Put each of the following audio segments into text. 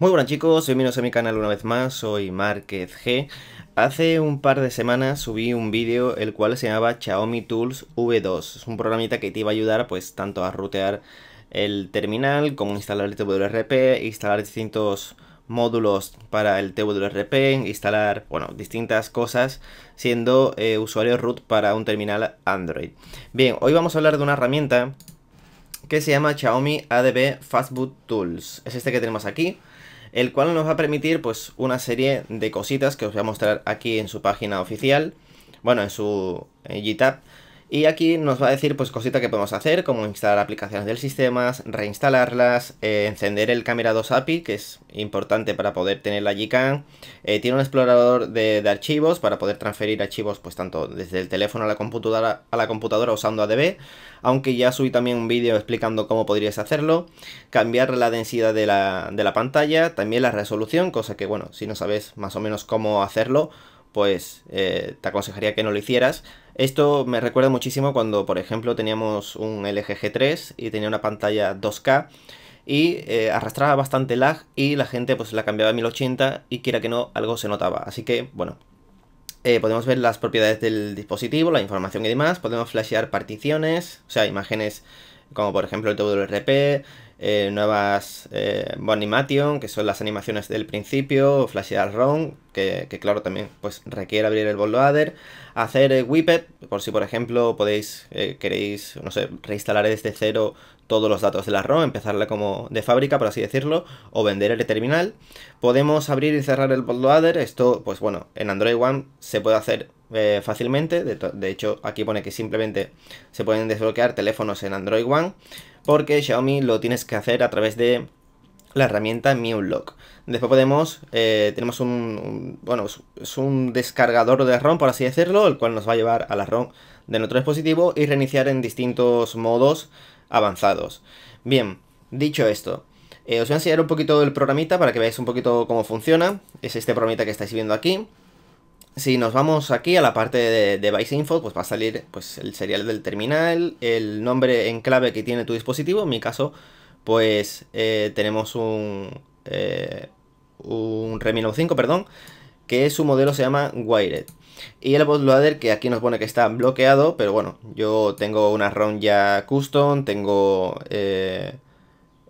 Muy buenas chicos, bienvenidos a mi canal una vez más, soy Márquez G. Hace un par de semanas subí un vídeo el cual se llamaba Xiaomi Tools V2. Es un programita que te iba a ayudar pues tanto a rootear el terminal como instalar el TWRP, instalar distintos módulos para el TWRP, instalar, bueno, distintas cosas siendo eh, usuario root para un terminal Android. Bien, hoy vamos a hablar de una herramienta que se llama Xiaomi ADB Fastboot Tools. Es este que tenemos aquí el cual nos va a permitir pues una serie de cositas que os voy a mostrar aquí en su página oficial, bueno, en su GitHub, y aquí nos va a decir pues cosita que podemos hacer, como instalar aplicaciones del sistema, reinstalarlas, eh, encender el Camera 2 API, que es importante para poder tener la GCAM. Eh, tiene un explorador de, archivos para poder transferir archivos pues tanto desde el teléfono a la computadora, a la computadora usando ADB, aunque ya subí también un vídeo explicando cómo podrías hacerlo. Cambiar la densidad de la, de la pantalla, también la resolución, cosa que bueno, si no sabes más o menos cómo hacerlo, pues eh, te aconsejaría que no lo hicieras. Esto me recuerda muchísimo cuando, por ejemplo, teníamos un LG 3 y tenía una pantalla 2K y eh, arrastraba bastante lag y la gente pues la cambiaba a 1080 y quiera que no, algo se notaba. Así que, bueno, eh, podemos ver las propiedades del dispositivo, la información y demás, podemos flashear particiones, o sea, imágenes como por ejemplo el WRP, eh, nuevas eh, Bonimation, que son las animaciones del principio, flashear ROM, que, claro también pues requiere abrir el bootloader, hacer eh, WIPED, por si por ejemplo podéis, eh, queréis, no sé, reinstalar desde cero todos los datos de la ROM, empezarla como de fábrica, por así decirlo, o vender el terminal. Podemos abrir y cerrar el bootloader, esto pues bueno, en Android One se puede hacer eh, fácilmente. De, hecho, aquí pone que simplemente se pueden desbloquear teléfonos en Android One, porque Xiaomi lo tienes que hacer a través de la herramienta Unlock Después podemos, eh, tenemos un, bueno, es un descargador de ROM, por así decirlo, el cual nos va a llevar a la ROM de nuestro dispositivo y reiniciar en distintos modos avanzados. Bien, dicho esto, eh, os voy a enseñar un poquito el programita para que veáis un poquito cómo funciona. Es este programita que estáis viendo aquí si nos vamos aquí a la parte de device info, pues va a salir pues, el serial del terminal, el nombre en clave que tiene tu dispositivo. En mi caso, pues eh, tenemos un, eh, un Redmi 5, perdón, que su modelo se llama Wired. Y el bootloader que aquí nos pone que está bloqueado, pero bueno, yo tengo una ROM ya custom, tengo... Eh,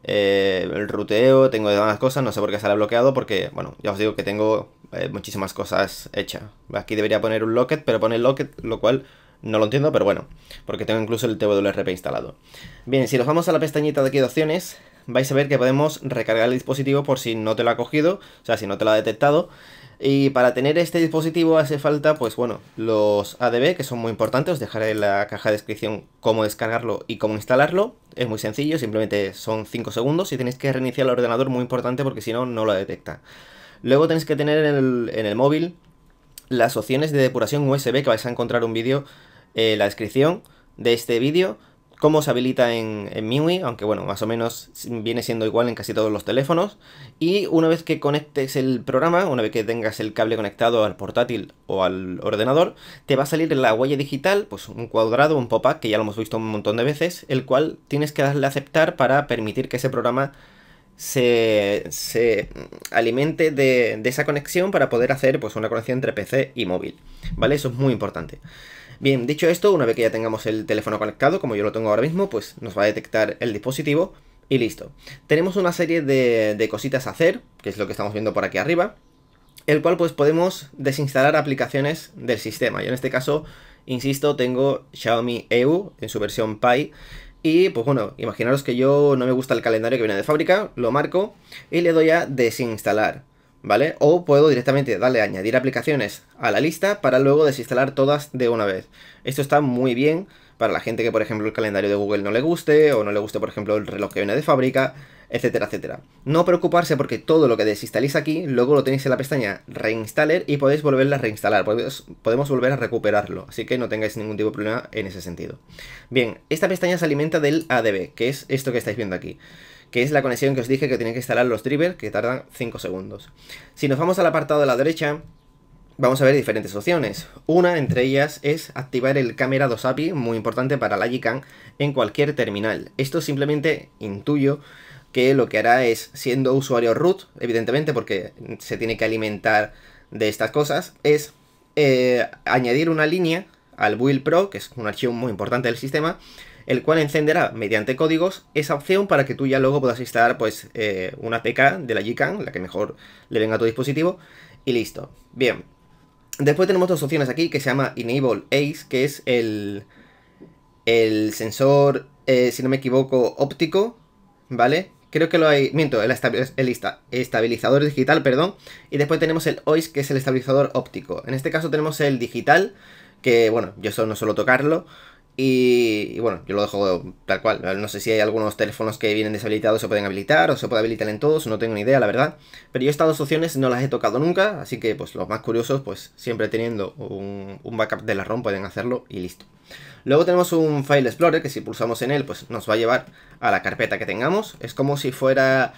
eh, el ruteo, tengo demás cosas, no sé por qué sale bloqueado, porque, bueno, ya os digo que tengo eh, muchísimas cosas hechas. Aquí debería poner un locket, pero pone locket, lo cual no lo entiendo, pero bueno, porque tengo incluso el TWRP instalado. Bien, si nos vamos a la pestañita de aquí de opciones, vais a ver que podemos recargar el dispositivo por si no te lo ha cogido, o sea, si no te lo ha detectado. Y para tener este dispositivo hace falta, pues bueno, los ADB, que son muy importantes, os dejaré en la caja de descripción cómo descargarlo y cómo instalarlo. Es muy sencillo, simplemente son 5 segundos y tenéis que reiniciar el ordenador, muy importante porque si no, no lo detecta. Luego tenéis que tener en el, en el móvil las opciones de depuración USB, que vais a encontrar un vídeo en la descripción de este vídeo cómo se habilita en, MIUI, aunque bueno, más o menos viene siendo igual en casi todos los teléfonos. Y una vez que conectes el programa, una vez que tengas el cable conectado al portátil o al ordenador, te va a salir la huella digital, pues un cuadrado, un pop-up, que ya lo hemos visto un montón de veces, el cual tienes que darle a aceptar para permitir que ese programa se, alimente de, esa conexión para poder hacer pues, una conexión entre PC y móvil. ¿Vale? Eso es muy importante. Bien, dicho esto, una vez que ya tengamos el teléfono conectado, como yo lo tengo ahora mismo, pues nos va a detectar el dispositivo y listo. Tenemos una serie de, cositas a hacer, que es lo que estamos viendo por aquí arriba, el cual pues podemos desinstalar aplicaciones del sistema. Yo en este caso, insisto, tengo Xiaomi EU en su versión Pi, y pues bueno, imaginaros que yo no me gusta el calendario que viene de fábrica, lo marco y le doy a desinstalar. ¿vale? O puedo directamente darle a añadir aplicaciones a la lista para luego desinstalar todas de una vez. Esto está muy bien para la gente que, por ejemplo, el calendario de Google no le guste, o no le guste, por ejemplo, el reloj que viene de fábrica, etcétera, etcétera. No preocuparse porque todo lo que desinstaléis aquí, luego lo tenéis en la pestaña Reinstaller y podéis volverla a reinstalar, podemos volver a recuperarlo, así que no tengáis ningún tipo de problema en ese sentido. Bien, esta pestaña se alimenta del ADB, que es esto que estáis viendo aquí que es la conexión que os dije que tienen que instalar los drivers, que tardan 5 segundos. Si nos vamos al apartado de la derecha, vamos a ver diferentes opciones. Una entre ellas es activar el camera 2 API, muy importante para la Gcam, en cualquier terminal. Esto simplemente intuyo que lo que hará es, siendo usuario root, evidentemente porque se tiene que alimentar de estas cosas, es eh, añadir una línea al build pro, que es un archivo muy importante del sistema, el cual encenderá mediante códigos esa opción para que tú ya luego puedas instalar pues eh, una TK de la GCAN, la que mejor le venga a tu dispositivo, y listo. Bien, después tenemos dos opciones aquí que se llama Enable ACE, que es el, el sensor, eh, si no me equivoco, óptico, ¿vale? creo que lo hay, miento, el, estabilizador digital, perdón, y después tenemos el OIS, que es el estabilizador óptico. En este caso tenemos el digital, que bueno, yo solo no suelo tocarlo, y, bueno, yo lo dejo tal cual. No sé si hay algunos teléfonos que vienen deshabilitados, se pueden habilitar o se puede habilitar en todos, no tengo ni idea, la verdad. Pero yo estas dos opciones no las he tocado nunca, así que pues los más curiosos, pues siempre teniendo un, un backup de la ROM pueden hacerlo y listo. Luego tenemos un File Explorer que si pulsamos en él, pues nos va a llevar a la carpeta que tengamos. Es como si fuera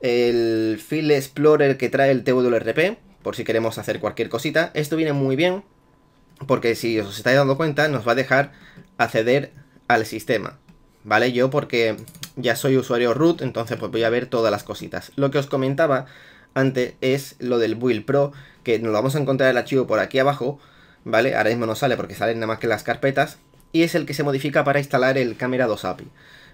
el File Explorer que trae el TWRP, por si queremos hacer cualquier cosita. Esto viene muy bien porque si os estáis dando cuenta, nos va a dejar acceder al sistema. ¿Vale? Yo porque ya soy usuario root, entonces pues voy a ver todas las cositas. Lo que os comentaba antes es lo del build pro, que nos lo vamos a encontrar el archivo por aquí abajo, ¿vale? Ahora mismo no sale porque salen nada más que las carpetas, y es el que se modifica para instalar el Camera 2 API.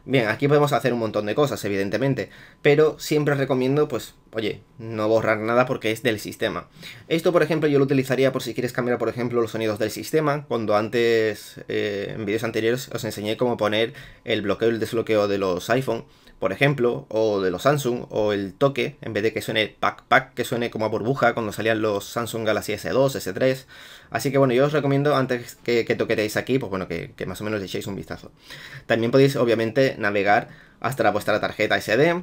Bien, aquí podemos hacer un montón de cosas, evidentemente, pero siempre os recomiendo, pues, oye, no borrar nada porque es del sistema. Esto, por ejemplo, yo lo utilizaría por si quieres cambiar, por ejemplo, los sonidos del sistema, cuando antes, eh, en vídeos anteriores, os enseñé cómo poner el bloqueo y el desbloqueo de los iPhone por ejemplo, o de los Samsung, o el toque, en vez de que suene pack pack, que suene como a burbuja cuando salían los Samsung Galaxy S2, S3. Así que bueno, yo os recomiendo antes que, que aquí, pues bueno, que, más o menos le echéis un vistazo. También podéis obviamente navegar hasta vuestra tarjeta SD,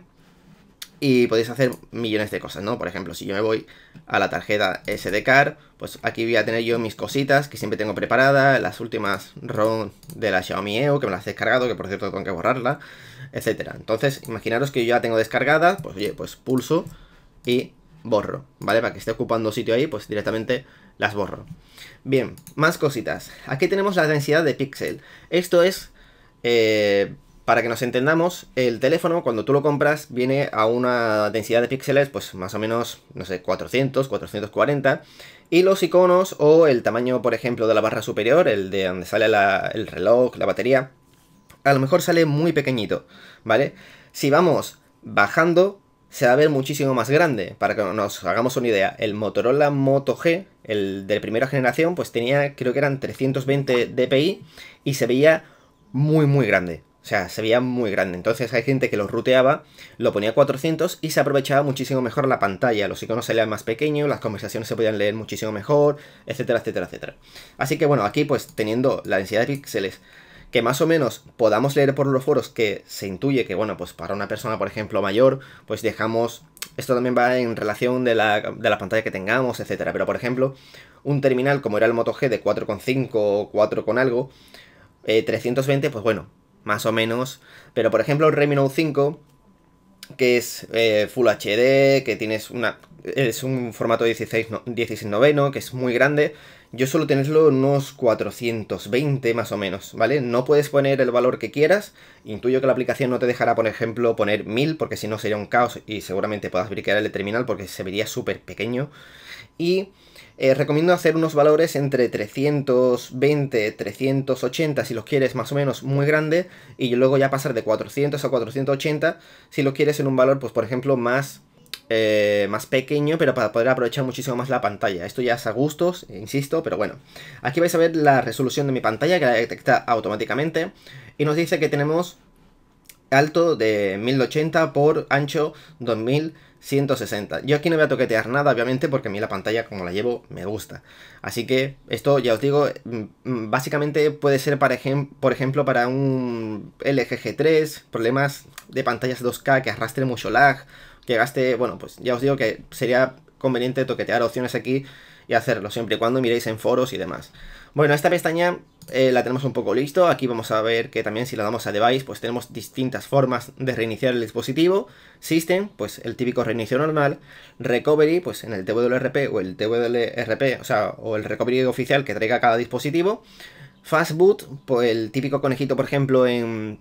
y podéis hacer millones de cosas, ¿no? Por ejemplo, si yo me voy a la tarjeta SD card, pues aquí voy a tener yo mis cositas que siempre tengo preparadas, las últimas ROM de la Xiaomi EO que me las he descargado, que por cierto tengo que borrarla, etcétera. Entonces, imaginaros que yo ya tengo descargada, pues oye, pues pulso y borro, ¿vale? Para que esté ocupando sitio ahí, pues directamente las borro. Bien, más cositas. Aquí tenemos la densidad de píxel. Esto es eh, para que nos entendamos, el teléfono cuando tú lo compras viene a una densidad de píxeles pues más o menos, no sé, 400, 440 y los iconos o el tamaño por ejemplo de la barra superior, el de donde sale el reloj, la batería, a lo mejor sale muy pequeñito, ¿vale? Si vamos bajando se va a ver muchísimo más grande. Para que nos hagamos una idea, el Motorola Moto G, el de primera generación, pues tenía creo que eran 320 dpi y se veía muy muy grande. O sea, se veía muy grande. Entonces hay gente que lo ruteaba, lo ponía 400 y se aprovechaba muchísimo mejor la pantalla. Los iconos leían más pequeños, las conversaciones se podían leer muchísimo mejor, etcétera, etcétera, etcétera. Así que bueno, aquí pues teniendo la densidad de píxeles que más o menos podamos leer por los foros que se intuye que, bueno, pues para una persona, por ejemplo, mayor, pues dejamos... Esto también va en relación de la, pantalla que tengamos, etcétera. Pero, por ejemplo, un terminal como era el Moto G de 4,5 o 4 con algo, 320, eh, pues bueno, más o menos. Pero por ejemplo, el Redmi 5, que es eh, Full HD, que tienes una. Es un formato 16, no, noveno, que es muy grande. Yo solo tenerlo unos 420 más o menos, ¿vale? No puedes poner el valor que quieras. Intuyo que la aplicación no te dejará, por ejemplo, poner 1000, porque si no sería un caos y seguramente puedas briquear el terminal porque se vería súper pequeño. Y eh, recomiendo hacer unos valores entre 320, 380 si los quieres más o menos muy grande y luego ya pasar de 400 a 480 si lo quieres en un valor, pues por ejemplo, más, eh, más pequeño, pero para poder aprovechar muchísimo más la pantalla. Esto ya es a gustos, eh, insisto, pero bueno. Aquí vais a ver la resolución de mi pantalla que la detecta automáticamente y nos dice que tenemos alto de 1080 por ancho 2160. Yo aquí no voy a toquetear nada, obviamente, porque a mí la pantalla, como la llevo, me gusta. Así que esto, ya os digo, mm, mm, básicamente puede ser, para por ejemplo, para un LG 3 problemas de pantallas 2K que arrastre mucho lag, que gaste, bueno, pues ya os digo que sería conveniente toquetear opciones aquí y hacerlo, siempre y cuando miréis en foros y demás. Bueno, esta pestaña eh, la tenemos un poco listo. Aquí vamos a ver que también si la damos a Device, pues tenemos distintas formas de reiniciar el dispositivo. System, pues el típico reinicio normal. Recovery, pues en el TWRP o el TWRP, o sea, o el recovery oficial que traiga cada dispositivo. Fastboot, pues el típico conejito, por ejemplo, en,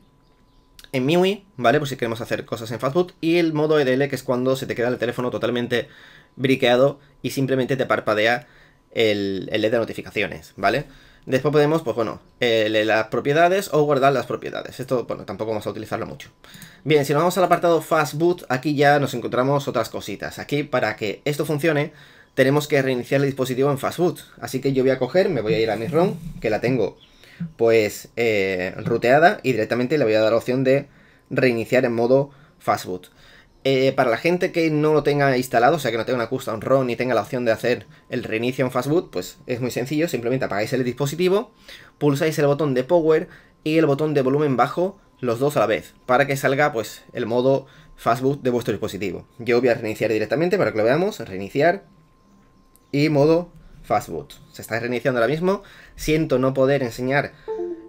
en MIUI, ¿vale? Pues si queremos hacer cosas en Fastboot. Y el modo EDL, que es cuando se te queda el teléfono totalmente briqueado y simplemente te parpadea el, LED de notificaciones, ¿vale? Después podemos, pues bueno, eh, las propiedades o guardar las propiedades. Esto, bueno, tampoco vamos a utilizarlo mucho. Bien, si nos vamos al apartado Fast Boot, aquí ya nos encontramos otras cositas. Aquí, para que esto funcione, tenemos que reiniciar el dispositivo en Fast Así que yo voy a coger, me voy a ir a mi ROM, que la tengo, pues, eh, ruteada, y directamente le voy a dar la opción de reiniciar en modo Fast eh, para la gente que no lo tenga instalado, o sea que no tenga una custom ROM ni tenga la opción de hacer el reinicio en fastboot, pues es muy sencillo, simplemente apagáis el dispositivo, pulsáis el botón de power y el botón de volumen bajo, los dos a la vez, para que salga pues el modo fastboot de vuestro dispositivo. Yo voy a reiniciar directamente para que lo veamos, reiniciar y modo fastboot. Se está reiniciando ahora mismo, siento no poder enseñar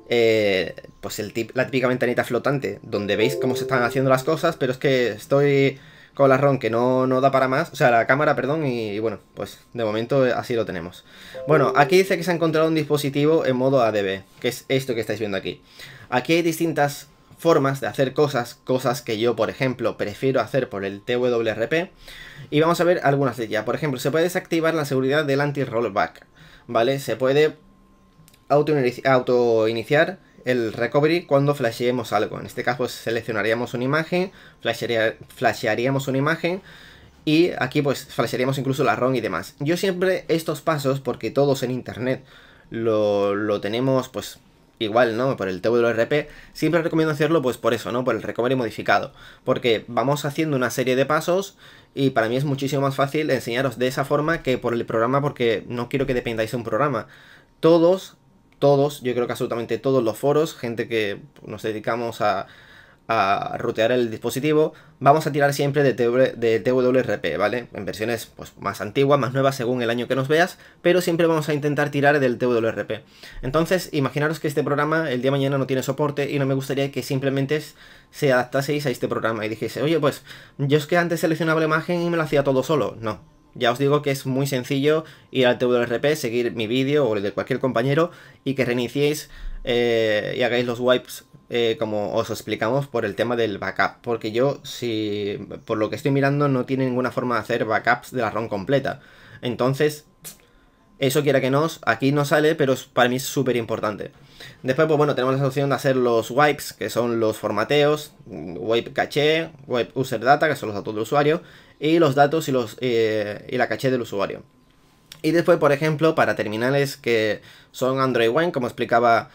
eh, pues la típica ventanita flotante, donde veis cómo se están haciendo las cosas, pero es que estoy con la ROM que no, no da para más, o sea, la cámara, perdón, y, bueno, pues de momento así lo tenemos. Bueno, aquí dice que se ha encontrado un dispositivo en modo ADB, que es esto que estáis viendo aquí. Aquí hay distintas formas de hacer cosas, cosas que yo, por ejemplo, prefiero hacer por el TWRP, y vamos a ver algunas de ellas. Por ejemplo, se puede desactivar la seguridad del anti-rollback, ¿vale? Se puede auto iniciar el recovery cuando flasheemos algo. En este caso seleccionaríamos una imagen, flashearíamos una imagen y aquí pues flashearíamos incluso la ROM y demás. Yo siempre estos pasos, porque todos en internet lo, lo tenemos pues igual, ¿no? Por el TWRP, siempre recomiendo hacerlo pues por eso, ¿no? Por el recovery modificado. Porque vamos haciendo una serie de pasos y para mí es muchísimo más fácil enseñaros de esa forma que por el programa porque no quiero que dependáis de un programa. Todos todos, yo creo que absolutamente todos los foros, gente que nos dedicamos a, a rutear el dispositivo, vamos a tirar siempre de, TWRP, ¿vale? En versiones pues, más antiguas, más nuevas, según el año que nos veas, pero siempre vamos a intentar tirar del TWRP. Entonces, imaginaros que este programa el día de mañana no tiene soporte y no me gustaría que simplemente se adaptaseis a este programa y dijese, oye, pues yo es que antes seleccionaba la imagen y me lo hacía todo solo. No, ya os digo que es muy sencillo ir al TWRP, seguir mi vídeo o el de cualquier compañero y que reiniciéis eh, y hagáis los wipes eh, como os explicamos por el tema del backup. Porque yo, si por lo que estoy mirando, no tiene ninguna forma de hacer backups de la ROM completa. Entonces, eso quiera que no, aquí no sale, pero para mí es súper importante. Después, pues bueno, tenemos la opción de hacer los wipes, que son los formateos, mm, wipe caché, wipe user data, que son los datos del usuario, y los datos y, los, eh, y la caché del usuario. Y después, por ejemplo, para terminales que son Android One, como explicaba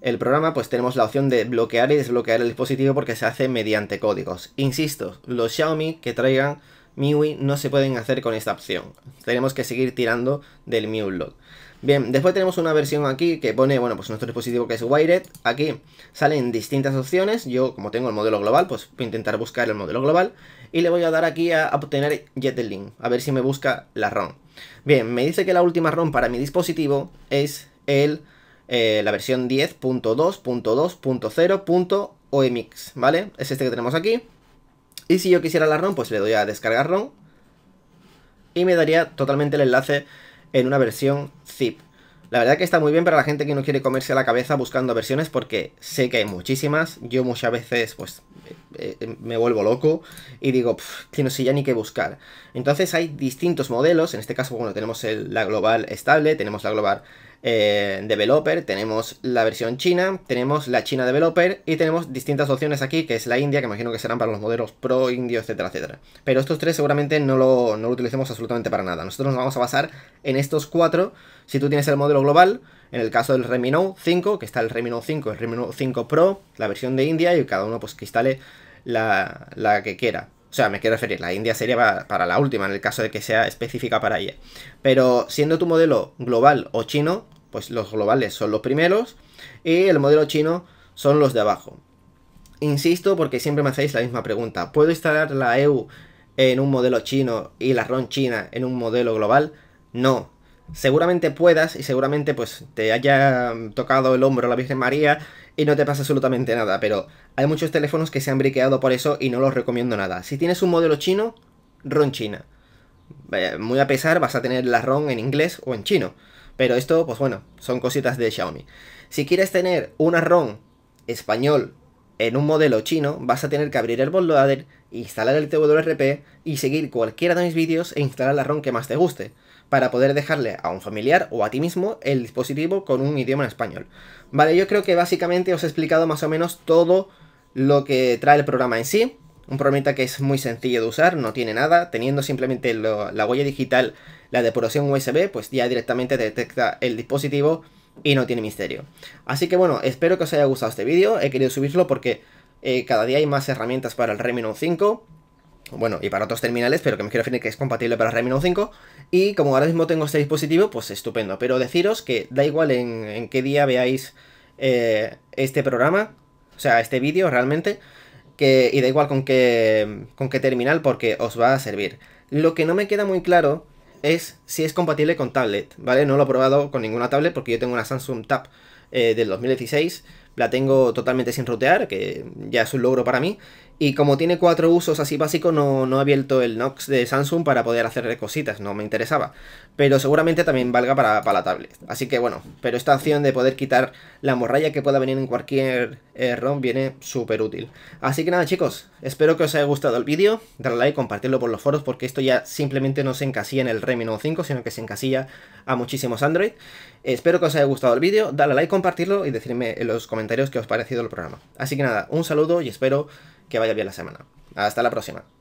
el programa, pues tenemos la opción de bloquear y desbloquear el dispositivo porque se hace mediante códigos. Insisto, los Xiaomi que traigan MIUI no se pueden hacer con esta opción. Tenemos que seguir tirando del Miulog. Bien, después tenemos una versión aquí que pone, bueno, pues nuestro dispositivo que es Wired. Aquí salen distintas opciones. Yo, como tengo el modelo global, pues voy a intentar buscar el modelo global. Y le voy a dar aquí a obtener Link. a ver si me busca la ROM. Bien, me dice que la última ROM para mi dispositivo es el, eh, la versión 10.2.2.0.oemix ¿vale? Es este que tenemos aquí. Y si yo quisiera la ROM, pues le doy a descargar ROM y me daría totalmente el enlace en una versión zip. La verdad que está muy bien para la gente que no quiere comerse la cabeza buscando versiones porque sé que hay muchísimas. Yo muchas veces pues eh, eh, me vuelvo loco y digo, que no sé ya ni qué buscar. Entonces hay distintos modelos, en este caso bueno tenemos la global estable, tenemos la global eh, developer, tenemos la versión china, tenemos la China Developer y tenemos distintas opciones aquí, que es la India, que imagino que serán para los modelos pro, indio, etcétera, etcétera. Pero estos tres seguramente no lo, no lo utilicemos absolutamente para nada. Nosotros nos vamos a basar en estos cuatro. Si tú tienes el modelo global, en el caso del Redmi Note 5, que está el Redmi Note 5, el Redmi Note 5 Pro, la versión de India y cada uno pues que instale la, la que quiera. O sea, me quiero referir, la India sería para, la última, en el caso de que sea específica para ella. Pero siendo tu modelo global o chino, pues los globales son los primeros y el modelo chino son los de abajo. Insisto, porque siempre me hacéis la misma pregunta. ¿Puedo instalar la EU en un modelo chino y la RON china en un modelo global? No, seguramente puedas y seguramente pues te haya tocado el hombro la Virgen María y no te pasa absolutamente nada, pero hay muchos teléfonos que se han briqueado por eso y no los recomiendo nada. Si tienes un modelo chino, ron China. Eh, muy a pesar vas a tener la ron en inglés o en chino, pero esto pues bueno, son cositas de Xiaomi. Si quieres tener una ron español en un modelo chino vas a tener que abrir el bootloader, instalar el TWRP y seguir cualquiera de mis vídeos e instalar la ROM que más te guste, para poder dejarle a un familiar o a ti mismo el dispositivo con un idioma en español. Vale, yo creo que básicamente os he explicado más o menos todo lo que trae el programa en sí. Un programita que es muy sencillo de usar, no tiene nada, teniendo simplemente la huella digital, la depuración USB, pues ya directamente detecta el dispositivo y no tiene misterio. Así que bueno, espero que os haya gustado este vídeo, he querido subirlo porque eh, cada día hay más herramientas para el Redmi Note 5, bueno, y para otros terminales, pero que me quiero decir que es compatible para el Redmi 5, y como ahora mismo tengo este dispositivo, pues estupendo, pero deciros que da igual en, qué día veáis eh, este programa, o sea, este vídeo realmente, que, y da igual con qué, con qué terminal, porque os va a servir. Lo que no me queda muy claro es si es compatible con tablet, ¿vale? No lo he probado con ninguna tablet porque yo tengo una Samsung Tab eh, del 2016, la tengo totalmente sin rotear que ya es un logro para mí, y como tiene cuatro usos así básicos, no, no, he abierto el Nox de Samsung para poder hacer cositas, no me interesaba. Pero seguramente también valga para, para la tablet. Así que bueno, pero esta opción de poder quitar la morralla que pueda venir en cualquier eh, ROM viene súper útil. Así que nada chicos, espero que os haya gustado el vídeo, darle like, compartirlo por los foros, porque esto ya simplemente no se encasilla en el Redmi Note 5, sino que se encasilla a muchísimos Android. Espero que os haya gustado el vídeo, darle like, compartirlo y decirme en los comentarios qué os ha parecido el programa. Así que nada, un saludo y espero que vaya bien la semana. Hasta la próxima.